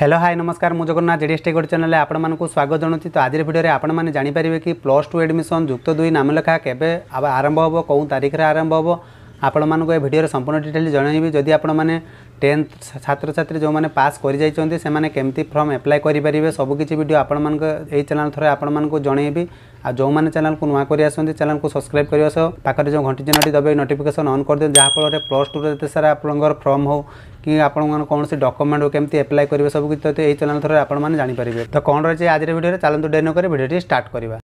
hello hi नमस्कार मु Jagannath JDS टेगोड channel आपंक स्वागत जनाऊँ तो आज भिडियो आपने जापर कि प्लस टू एडमिशन युक्त दुई नामलेखा केवे आरंभ हे कौ में आरंभ हम ଆପଣମାନଙ୍କୁ ଏ ଭିଡ଼ିଓର ସମ୍ପୂର୍ଣ୍ଣ ଡିଟେଲ୍ ଜଣାଇବି ଯଦି ଆପଣମାନେ টেন্থ ছাত্রছাত্রী যে পাস করে যাই সে কেমি ফর্ম এপ্লাই করে পেয়ে সবুকিছি ভিডিও আপনার এই চ্যানেল থরে আপনার জনাইবি আর যে চ্যানেল নূয়া করে আসছেন চ্যানেল সবসক্রাইব করা সহ পাখে যে ঘটি চিহ্নটি দেবে নোটিফিকেসন অন করে দিন যাফলের প্লস টু যেতে সারা আপনার ফর্ম হোক কি আপনার কৌশি ডকুমেন্ট হোক কেমি এপ্লাই করবে সবকিছু এই চ্যানেল থরে আপনার জাঁপারে তো কম রয়েছে আজকের ভিডিওতে চালু ডে নকরে ভিডিওটি স্টার্ট করা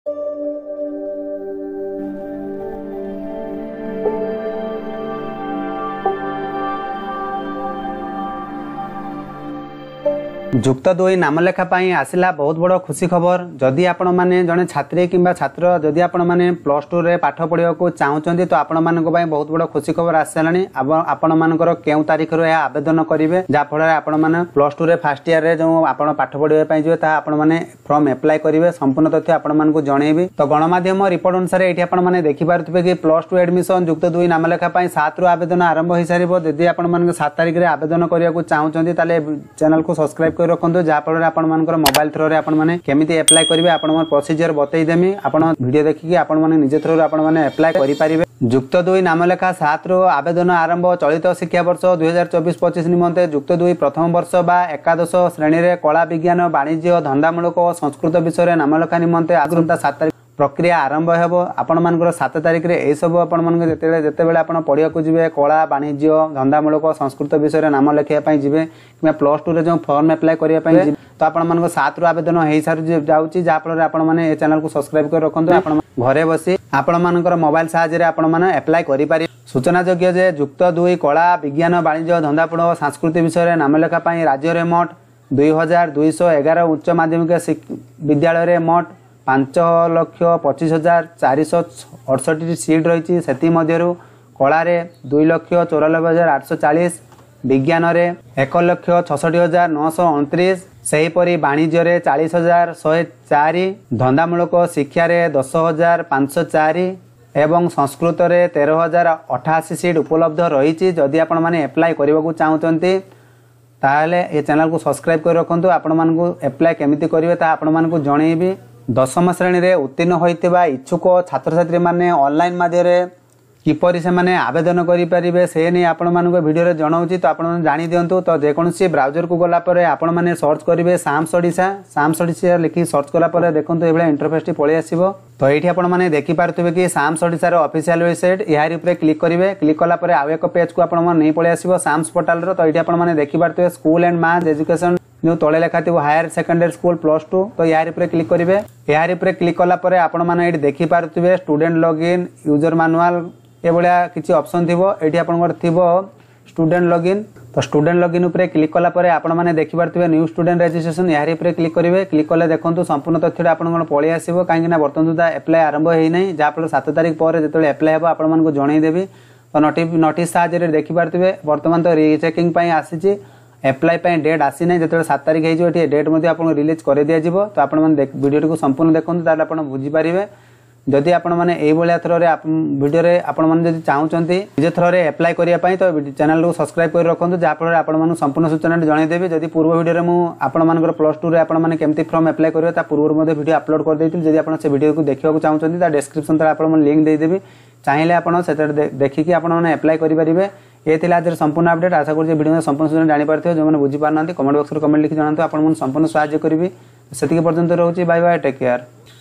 যুক্ত দুই নাম লেখা পাই আসিলা বহুত বড় খুশি খবর যদি আপনার জনে ছাত্রী কিংবা ছাত্র যদি আপনার প্লস টুরে পাঠ পড়া চাহুমান তো আপনার বহুত বড় খুশি খবর আসিসারা আপনার কেউ তারিখর এ আবেদন করবে যাফলের আপনার প্লস টুরে ফার্স্ট ইয়ারে যে আপনার পাঠ পড়া যাবে তা আপনার ফর্ম এপ্লাই করবে সম্পূর্ণ তথ্য আপনার জনাইবি তো গণমাধ্যম রিপোর্ট অনুসারে এটি আপনার দেখিপারে কি প্লস টু এডমিশন যুক্ত দুই নাম লেখা পাই সাতরু আবেদন আরম্ভ হয়ে সারিব যদি আপনার সাত তারিখে আবেদন করা চাহুমান তাহলে চ্যানেল সবসক্রাইব କରି ରଖନ୍ତୁ ଯାହାଫଳରେ ଆପଣମାନଙ୍କର ମୋବାଇଲ ଥ୍ରୋରେ ଆପଣମାନେ କେମିତି ଆପ୍ଲାଏ କରିବେ ଆପଣଙ୍କର ପ୍ରୋସିଜିଓର ବତେଇଦେମି ଆପଣ ଭିଡ଼ିଓ ଦେଖିକି ଆପଣମାନେ ନିଜ ଥ୍ରୋରେ ଆପଣମାନେ ଆପ୍ଲାଏ କରିପାରିବେ ଯୁକ୍ତ ଦୁଇ ନାମଲେଖା ସାତରୁ ଆବେଦନ ଆରମ୍ଭ ଚଳିତ ଶିକ୍ଷାବର୍ଷ ଦୁଇହଜାର ଚବିଶ ପଚିଶ ନିମନ୍ତେ ଯୁକ୍ତ ଦୁଇ ପ୍ରଥମ ବର୍ଷ ବା ଏକାଦଶ ଶ୍ରେଣୀରେ କଳା ବିଜ୍ଞାନ ବାଣିଜ୍ୟ ଧନ୍ଦାମୂଳକ ଓ ସଂସ୍କୃତ ବିଷୟରେ ନାମଲେଖା ନିମନ୍ତେ ଆସନ୍ତା ସାତ ତାରିଖ প্রক্রিয়া আরম্ভ ହେବ ଆପଣମାନଙ୍କର ସାତ ତାରିଖରେ ଏସବୁ ଆପଣମାନଙ୍କୁ ଯେତେବେଳେ ଯେତେବେଳେ ଆପଣ ପଢ଼ିବାକୁ ଯିବେ କଳା ବାଣିଜ୍ୟ ଧନ୍ଦାମୂଳକ ସଂସ୍କୃତ ବିଷୟରେ ନାମ ଲେଖିବା ପାଇଁ ଯିବେ କିମ୍ବା ପ୍ଲସ୍ ଟୁରେ ଯେଉଁ ଫର୍ମ ଆପ୍ଲାଏ କରିବା ପାଇଁ ତ ଆପଣମାନଙ୍କ ସାତରୁ ଆବେଦନ ହେଇସାରୁ ଯାଉଛି ଯାହାଫଳରେ ଆପଣମାନେ ଏ ଚ୍ୟାନେଲକୁ ସବସ୍କ୍ରାଇବ୍ କରି ରଖନ୍ତୁ ଆପଣ ଘରେ ବସି ଆପଣମାନଙ୍କର ମୋବାଇଲ ସାହାଯ୍ୟରେ ଆପଣମାନେ ଆପ୍ଲାଏ କରିପାରିବେ ସୂଚନାଯୋଗ୍ୟ ଯେ ଯୁକ୍ତ ଦୁଇ କଳା ବିଜ୍ଞାନ ବାଣିଜ୍ୟ ଧନ୍ଦାପୂର୍ଣ୍ଣ ସାଂସ୍କୃତି ବିଷୟରେ ନାମଲେଖା ପାଇଁ ରାଜ୍ୟରେ ମୋଟ ଦୁଇ ହଜାର ଦୁଇଶହ ଏଗାର ଉଚ୍ଚ ମାଧ୍ୟମିକ ବିଦ୍ୟାଳୟରେ ମୋଟ ପାଞ୍ଚ ଲକ୍ଷ ପଚିଶ ହଜାର ଚାରିଶହ ଅଠଷଠି ସିଟ୍ ରହିଛି ସେଥିମଧ୍ୟରୁ କଳାରେ ଦୁଇ ଲକ୍ଷ ଚଉରାନବେ ହଜାର ଆଠଶହ ଚାଳିଶ ବିଜ୍ଞାନରେ ଏକ ଲକ୍ଷ ଛଅଷଠି ହଜାର ନଅଶହ ଅଣତିରିଶ ସେହିପରି ବାଣିଜ୍ୟରେ ଚାଳିଶ ହଜାର ଶହେ ଚାରି ଧନ୍ଦାମୂଳକ ଶିକ୍ଷାରେ ଦଶ ହଜାର ପାଞ୍ଚଶହ ଚାରି ଏବଂ ସଂସ୍କୃତରେ ତେର ହଜାର ଅଠାଅଶୀ ସିଟ୍ ଉପଲବ୍ଧ ରହିଛି ଯଦି ଆପଣମାନେ ଆପ୍ଲାଏ କରିବାକୁ ଚାହୁଁଛନ୍ତି ତାହେଲେ ଏ ଚ୍ୟାନେଲ୍କୁ ସବସ୍କ୍ରାଇବ୍ କରି ରଖନ୍ତୁ ଆପଣମାନଙ୍କୁ ଆପ୍ଲାଏ କେମିତି କରିବେ ତାହା ଆପଣମାନଙ୍କୁ ଜଣେଇବି দশম শ্রেণীরে উত্তীর্ণ হয়ে ইচ্ছুক ছাত্রছাত্রী মানে অনলাইন মাধ্যমে কিপর সে আবেদন করে পারে সে নিয়ে আপনার ভিডিওরে জনাওছি তো আপনার জাঁ দিও তো যেকোন ব্রাউজর কু গলাপরে আপনার সর্চ করবে সামস ওড়শা সামস ওড়শা লিখি সর্চ কলাপরে দেখুন এইভাবে ইন্টরফেসটি পড়ে আসব তো এইটি আপনার দেখিপারে কি সামস ওড়শার অফিসিয়াল ওয়েবসাইট এর উপরে ক্লিক করবে ক্লিক কলাপরে আউ এক পেজ কু আপনার নিয়ে পড়ে আসব সামস পোর্টাল তো এইটি আপনার দেখিপারে স্কুল এন্ড মাস এজুকেশন ଯେଉଁ ତଳେ ଲେଖାଥିବ higher secondary school plus two ତ ଏହାରି ଉପରେ କ୍ଲିକ୍ କରିବେ ଏହାରି ଉପରେ କ୍ଲିକ୍ କଲା ପରେ ଆପଣମାନେ ଏଇଠି ଦେଖିପାରୁଥିବେ ଷ୍ଟୁଡେଣ୍ଟ ଲଗ୍ଇନ୍ ୟୁଜର ମାନୁଆଲ ଏଭଳିଆ କିଛି ଅପସନ୍ ଥିବ ଏଇଠି ଆପଣଙ୍କର ଥିବ ଷ୍ଟୁଡେଣ୍ଟ ଲଗ୍ଇନ୍ ତ ଷ୍ଟୁଡେଣ୍ଟ ଲଗ୍ଇନ୍ ଉପରେ କ୍ଲିକ୍ କଲା ପରେ ଆପଣମାନେ ଦେଖିପାରୁଥିବେ ନ୍ୟୁ ଷ୍ଟୁଡେଣ୍ଟ ରେଜିଷ୍ଟ୍ରେସନ୍ ଏହାରି ଉପରେ କ୍ଲିକ୍ କରିବେ କ୍ଲିକ୍ କଲେ ଦେଖନ୍ତୁ ସମ୍ପୂର୍ଣ୍ଣ ତଥ୍ୟଟା ଆପଣଙ୍କର ପଳେଇ ଆସିବ କାହିଁକିନା ବର୍ତ୍ତମାନ ସୁଦ୍ଧା ଆପ୍ଲାଏ ଆରମ୍ଭ ହୋଇନାହିଁ ଯାହାଫଳରେ ସାତ ତାରିଖ ପରେ ଯେତେବେଳେ ଆପ୍ଲାଏ ହେବ ଆପଣମାନଙ୍କୁ ଜଣାଇଦେବି ତ ନୋଟିସ୍ ସାହାଯ୍ୟରେ ଦେଖିପାରୁଥିବେ ବର୍ତ୍ତମାନ ତ ରିଚେକିଂ ପାଇଁ ଆସିଛି ଆପ୍ଲାଏ ପାଇଁ ଡେଟ୍ ଆସିନାହିଁ ଯେତେବେଳେ ସାତ ତାରିଖ ହେଇଯିବ ଏଠି ଡେଟ୍ ମଧ୍ୟ ଆପଣଙ୍କୁ ରିଲିଜ୍ କରି ଦିଆଯିବ ତ ଆପଣମାନେ ଭିଡ଼ିଓଟିକୁ ସମ୍ପୂର୍ଣ୍ଣ ଦେଖନ୍ତୁ ତାହେଲେ ଆପଣ ବୁଝିପାରିବେ ଯଦି ଆପଣମାନେ ଏଇଭଳିଆ ଥରରେ ଭିଡ଼ିଓରେ ଆପଣମାନେ ଯଦି ଚାହୁଁଛନ୍ତି ନିଜ ଥରରେ ଆପ୍ଲାଏ କରିବା ପାଇଁ ତ ଚ୍ୟାନେଲକୁ ସବସ୍କ୍ରାଇବ୍ କରି ରଖନ୍ତୁ ଯାହାଫଳରେ ଆପଣମାନଙ୍କୁ ସମ୍ପୂର୍ଣ୍ଣ ସୂଚନାଟି ଜଣାଇଦେବି ଯଦି ପୂର୍ବ ଭିଡ଼ିଓରେ ମୁଁ ଆପଣମାନଙ୍କର ପ୍ଲସ୍ ଟୁରେ ଆପଣମାନେ କେମିତି ଫର୍ମ ଆପ୍ଲାଏ କରିବେ ତା ପୂର୍ବରୁ ମଧ୍ୟ ଭିଡ଼ିଓ ଅପଲୋଡ଼ କରିଦେଇଥିଲି ଯଦି ଆପଣ ସେ ଭିଡ଼ିଓକୁ ଦେଖିବାକୁ ଚାହୁଁଛନ୍ତି ତା ଡେସ୍କ୍ରିପ୍ସନ୍ ତଳେ ଆପଣମାନେ ଲିଙ୍କ୍ ଦେଇଦେବି ଚାହିଁଲେ ଆପଣ ସେଠାରେ ଦେଖିକି ଆପଣମାନେ ଆପ୍ଲାଏ କରିପାରିବେ ଏ ଥିଲା ଆଜିର ସମ୍ପୂର୍ଣ୍ଣ ଅପଡେଟ୍ ଆଶା କରୁଛି ଭିଡ଼ିଓ ସମ୍ପୂର୍ଣ୍ଣ ସୂଚନା ଜାଣିପାରିଥିବେ ଯେଉଁମାନେ ବୁଝିପାରୁନାହାନ୍ତି କମେଣ୍ଟ ବକ୍ସରେ କମେଣ୍ଟ ଲିଖି ଜଣାନ୍ତୁ ଆପଣ ମୁଁ ସମ୍ପୂର୍ଣ୍ଣ ସାହାଯ୍ୟ କରିବି ସେତିକି ପର୍ଯ୍ୟନ୍ତ ରହୁଛି ବାଇ ବାଇ ଟେକ୍ କେୟାର